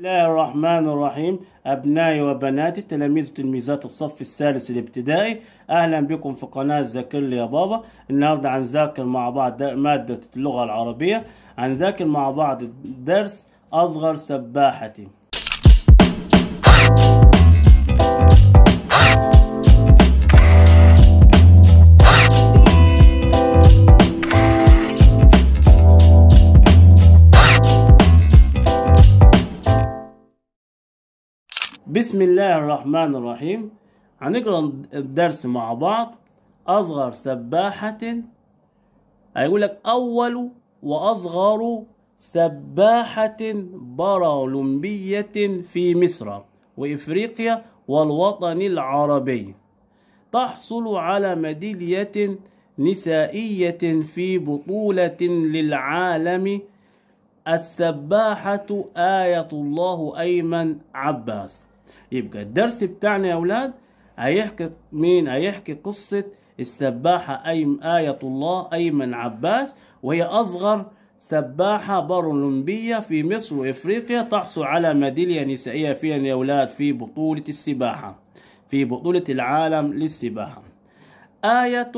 الله الرحمن الرحيم أبنائي وبناتي تلاميذ وتلميذات الصف الثالث الابتدائي أهلا بكم في قناة ذاكر لي يا بابا النهاردة هنذاكر مع بعض مادة اللغة العربية هنذاكر مع بعض درس أصغر سباحة بسم الله الرحمن الرحيم هنقرا الدرس مع بعض أصغر سباحة هيقول لك أول وأصغر سباحة بارالمبية في مصر وإفريقيا والوطن العربي تحصل على ميدالية نسائية في بطولة للعالم السباحة آية الله أيمن عباس يبقى الدرس بتاعنا يا أولاد هيحكي مين هيحكي قصة السباحة أي آية الله أيمن عباس وهي أصغر سباحة بارولمبية في مصر وإفريقيا تحصل على ميدالية نسائية فيها يا أولاد في بطولة السباحة في بطولة العالم للسباحة آية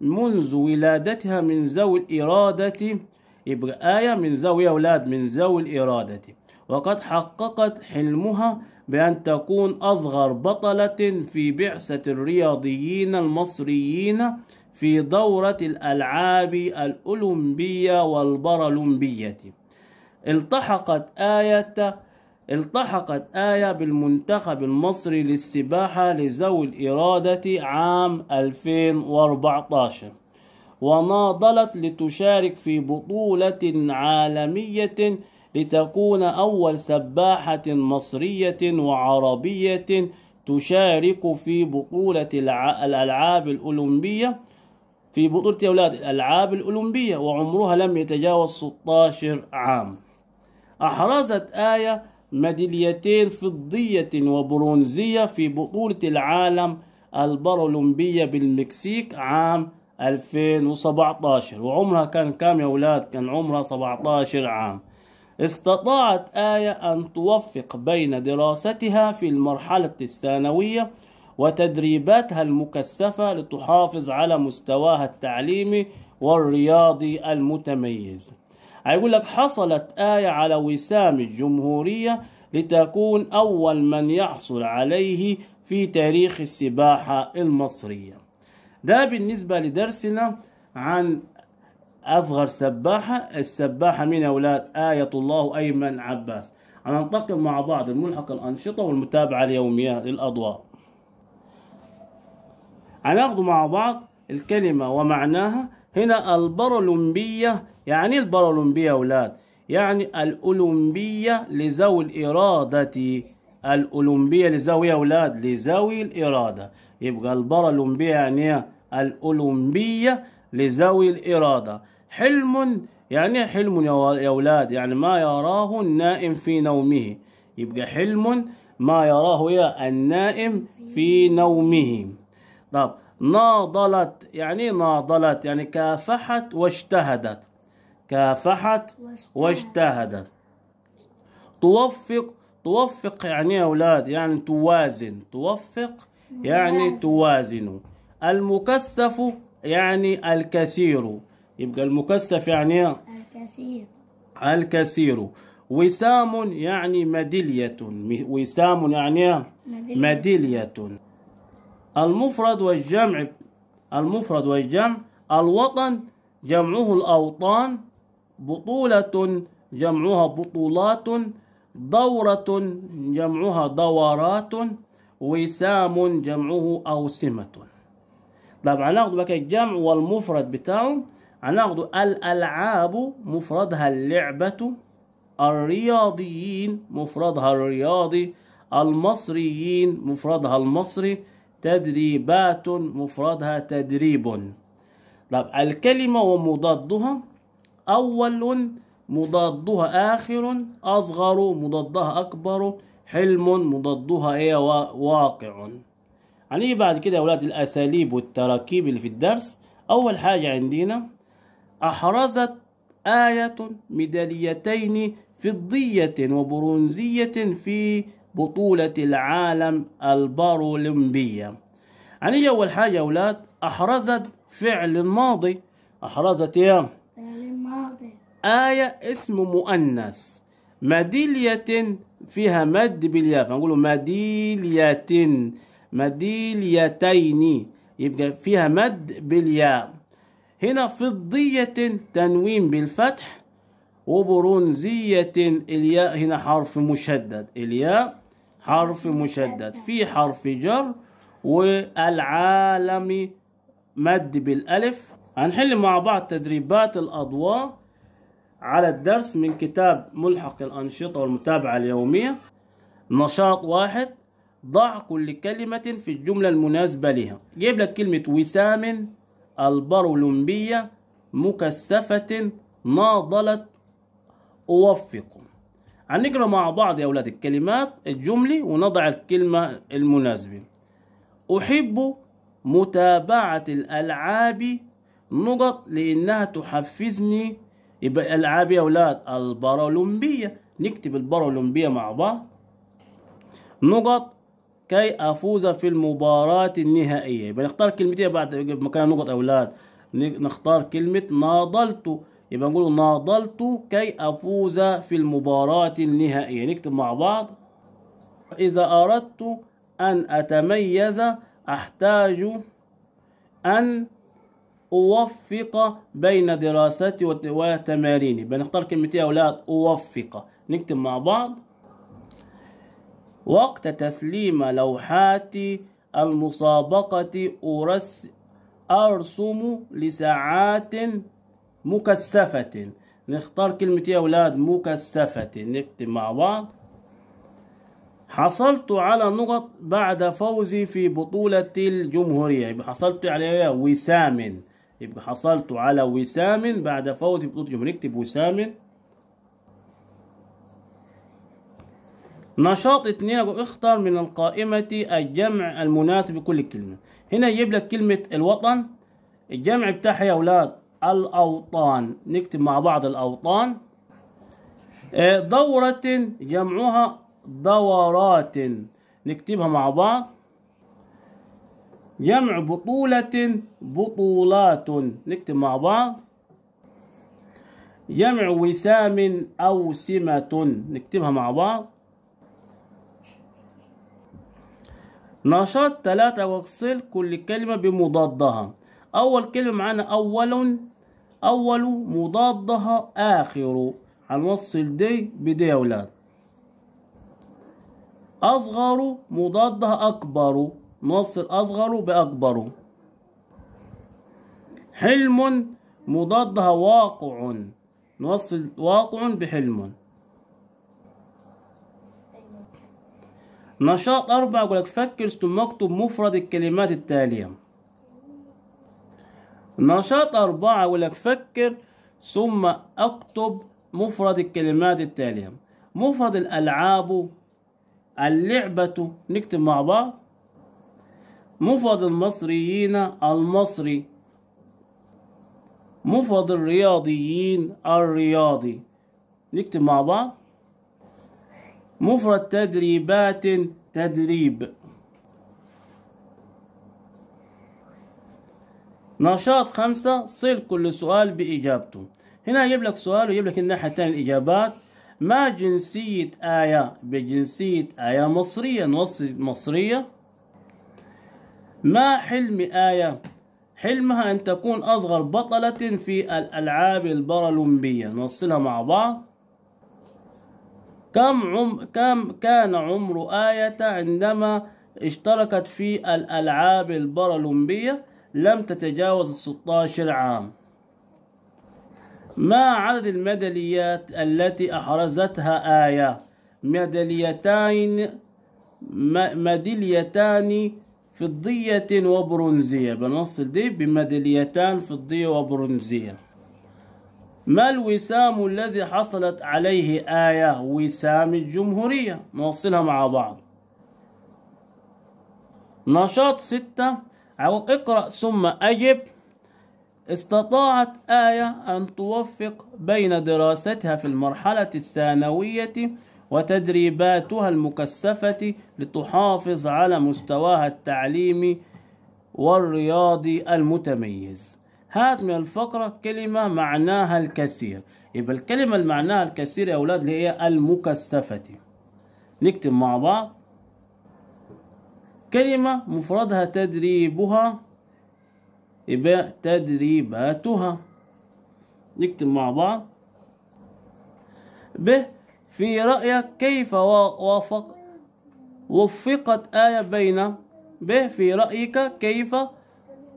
منذ ولادتها من ذوي الإرادة يبقى آية من ذوي أولاد من ذوي الإرادة وقد حققت حلمها بأن تكون أصغر بطلة في بعثة الرياضيين المصريين في دورة الألعاب الأولمبية والبرالمبية التحقت آية التحقت آية بالمنتخب المصري للسباحة لذوي الإرادة عام 2014 وناضلت لتشارك في بطولة عالمية لتكون أول سباحة مصرية وعربية تشارك في بطولة الألعاب الأولمبية في بطولة أولاد الألعاب الأولمبية وعمرها لم يتجاوز 16 عام أحرزت آية ميداليتين فضية وبرونزية في بطولة العالم البارالمبية بالمكسيك عام 2017 وعمرها كان كام يا أولاد كان عمرها 17 عام استطاعت آية أن توفق بين دراستها في المرحلة الثانوية وتدريباتها المكثفة لتحافظ على مستواها التعليمي والرياضي المتميز هيقول لك حصلت آية على وسام الجمهورية لتكون أول من يحصل عليه في تاريخ السباحة المصرية ده بالنسبة لدرسنا عن أصغر سباحة السباحة من أولاد آية الله أيمن عباس هننتقل مع بعض الملحق الأنشطة والمتابعة اليومية للأضواء هناخذ مع بعض الكلمة ومعناها هنا البارالمبية يعني البارالمبية أولاد يعني الأولمبية لذوي الإرادة الأولمبية لذوي أولاد لذوي الإرادة يبقى البارالمبية يعني الأولمبية لذوي الإرادة حلم يعني حلم يا أولاد يعني ما يراه النائم في نومه يبقى حلم ما يراه يا النائم في نومه طب ناضلت يعني ناضلت يعني كافحت واجتهدت كافحت واجتهدت توفق توفق يعني يا أولاد يعني توازن توفق يعني توازن المكثف يعني الكثير يبقى المكثف يعني ايه الكثير الكثير وسام يعني مدلية وسام يعني إيه؟ مدلية. المفرد والجمع المفرد والجمع الوطن جمعه الأوطان بطولة جمعها بطولات دورة جمعها دورات وسام جمعه أوسمة طب هناخد بقى الجمع والمفرد بتاعه هناخد الألعاب مفردها اللعبة الرياضيين مفردها الرياضي المصريين مفردها المصري تدريبات مفردها تدريب طب الكلمة ومضادها أول مضادها آخر أصغر مضادها أكبر حلم مضادها إيه واقع هنيجي يعني بعد كده يا أولاد الأساليب والتراكيب اللي في الدرس أول حاجة عندنا أحرزت آية ميداليتين فضية وبرونزية في بطولة العالم البارولمبية هنيجي يعني أول حاجة يا أولاد أحرزت فعل ماضي أحرزت ايه فعل آية اسم مؤنث مديلية فيها مد بالياء فنقول مديلية مديليتين يبقى فيها مد بالياء هنا فضية تنوين بالفتح وبرونزية الياء هنا حرف مشدد الياء حرف مشدد في حرف جر والعالم مد بالألف هنحل مع بعض تدريبات الأضواء على الدرس من كتاب ملحق الأنشطة والمتابعة اليومية نشاط واحد ضع كل كلمة في الجملة المناسبة لها جيب لك كلمة وسام البرولمبية مكثفة ناضلت أوفق هنقرا مع بعض يا أولاد الكلمات الجملة ونضع الكلمة المناسبة أحب متابعة الألعاب نقط لأنها تحفزني يبقى الألعاب يا أولاد البرولمبية نكتب البرولمبية مع بعض نقط كي أفوز في المباراة النهائية يبقى نختار كلمتين بعد مكان نقط أولاد نختار كلمة ناضلت يبقى نقول ناضلت كي أفوز في المباراة النهائية نكتب مع بعض إذا أردت أن أتميز أحتاج أن أوفق بين دراستي وتماريني بنختار كلمتين أولاد أوفق نكتب مع بعض وقت تسليم لوحات المسابقة أرسم لساعات مكثفة نختار كلمة يا أولاد مكثفة نكتب مع بعض حصلت على نقط بعد فوزي في بطولة الجمهورية يبقى حصلت على وسام يبقى حصلت على وسام بعد فوزي في بطولة الجمهورية نكتب وسام نشاط اثنين اختر من القائمة الجمع المناسب لكل كلمة هنا يجيب لك كلمة الوطن الجمع بتاعها يا أولاد الأوطان نكتب مع بعض الأوطان آه، دورة جمعها دورات نكتبها مع بعض جمع بطولة بطولات نكتب مع بعض جمع وسام أوسمة نكتبها مع بعض نشاط ثلاثة وصل كل كلمة بمضادها أول كلمة معانا أول أول مضادها آخر هنوصل دي بدي يا ولاد أصغر مضادها أكبر نوصل أصغر بأكبر حلم مضادها واقع نوصل واقع بحلم نشاط أربعة يقول لك فكر ثم اكتب مفرد الكلمات التالية نشاط أربعة يقول لك فكر ثم اكتب مفرد الكلمات التالية مفرد الألعاب اللعبة نكتب مع بعض مفرد المصريين المصري مفرد الرياضيين الرياضي نكتب مع بعض مفرد تدريبات تدريب نشاط خمسة صل كل سؤال بإجابته هنا يجيب لك سؤال ويجيب لك الناحية الثانية الإجابات ما جنسية آية بجنسية آية مصرية نص مصرية ما حلم آية حلمها أن تكون أصغر بطلة في الألعاب البارالمبية نوصلها مع بعض كم عم كم كان عمر آية عندما اشتركت في الألعاب البارالمبية لم تتجاوز 16 عام ما عدد الميداليات التي أحرزتها آية ميداليتين ميداليتان فضية وبرونزية بنوصل دي بميداليتان فضية وبرونزية ما الوسام الذي حصلت عليه آية وسام الجمهورية نوصلها مع بعض نشاط ستة أو اقرأ ثم أجب استطاعت آية أن توفق بين دراستها في المرحلة الثانوية وتدريباتها المكثفة لتحافظ على مستواها التعليمي والرياضي المتميز هات من الفقرة كلمة معناها الكثير يبقى الكلمة اللي معناها الكثير يا أولاد اللي هي المكثفة نكتب مع بعض كلمة مفردها تدريبها يبقى تدريباتها نكتب مع بعض ب في رأيك كيف وافق وفقت آية بين ب في رأيك كيف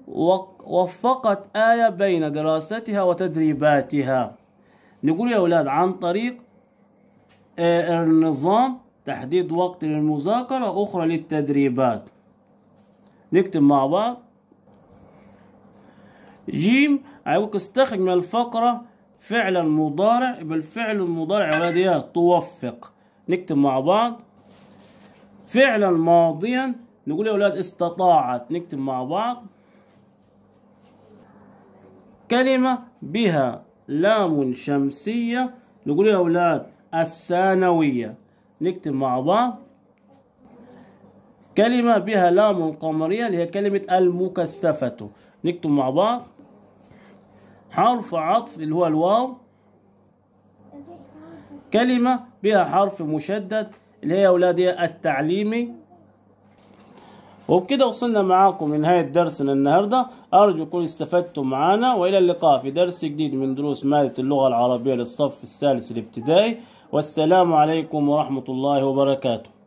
وفقت آية بين دراستها وتدريباتها نقول يا أولاد عن طريق آه، النظام تحديد وقت للمذاكرة أخرى للتدريبات نكتب مع بعض جيم عاوزك استخرج من الفقرة فعلا مضارع بالفعل المضارع يا أولاد يا توفق نكتب مع بعض فعلا ماضيا نقول يا أولاد استطاعت نكتب مع بعض كلمة بها لام شمسية نقول يا أولاد الثانوية نكتب مع بعض كلمة بها لام قمرية اللي هي كلمة المكثفة نكتب مع بعض حرف عطف اللي هو الواو كلمة بها حرف مشدد اللي هي أولاد التعليمي وبكده وصلنا معاكم لنهاية درسنا النهاردة أرجو كل استفدتم معنا وإلى اللقاء في درس جديد من دروس مادة اللغة العربية للصف الثالث الابتدائي والسلام عليكم ورحمة الله وبركاته